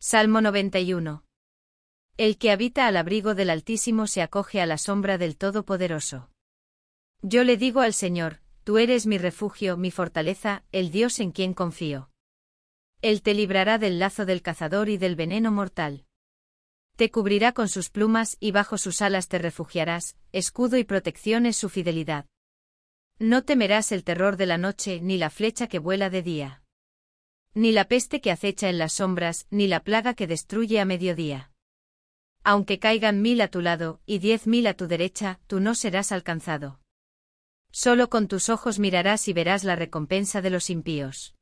Salmo 91. El que habita al abrigo del Altísimo se acoge a la sombra del Todopoderoso. Yo le digo al Señor, Tú eres mi refugio, mi fortaleza, el Dios en quien confío. Él te librará del lazo del cazador y del veneno mortal. Te cubrirá con sus plumas y bajo sus alas te refugiarás, escudo y protección es su fidelidad. No temerás el terror de la noche ni la flecha que vuela de día ni la peste que acecha en las sombras, ni la plaga que destruye a mediodía. Aunque caigan mil a tu lado y diez mil a tu derecha, tú no serás alcanzado. Solo con tus ojos mirarás y verás la recompensa de los impíos.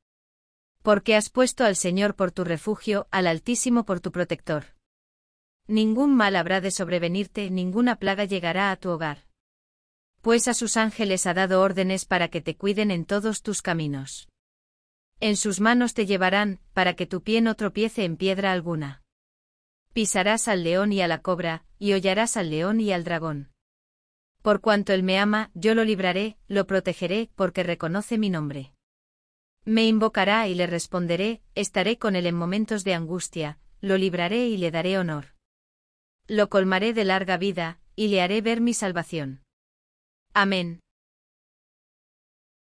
Porque has puesto al Señor por tu refugio, al Altísimo por tu protector. Ningún mal habrá de sobrevenirte, ninguna plaga llegará a tu hogar. Pues a sus ángeles ha dado órdenes para que te cuiden en todos tus caminos. En sus manos te llevarán, para que tu pie no tropiece en piedra alguna. Pisarás al león y a la cobra, y hollarás al león y al dragón. Por cuanto él me ama, yo lo libraré, lo protegeré, porque reconoce mi nombre. Me invocará y le responderé, estaré con él en momentos de angustia, lo libraré y le daré honor. Lo colmaré de larga vida, y le haré ver mi salvación. Amén.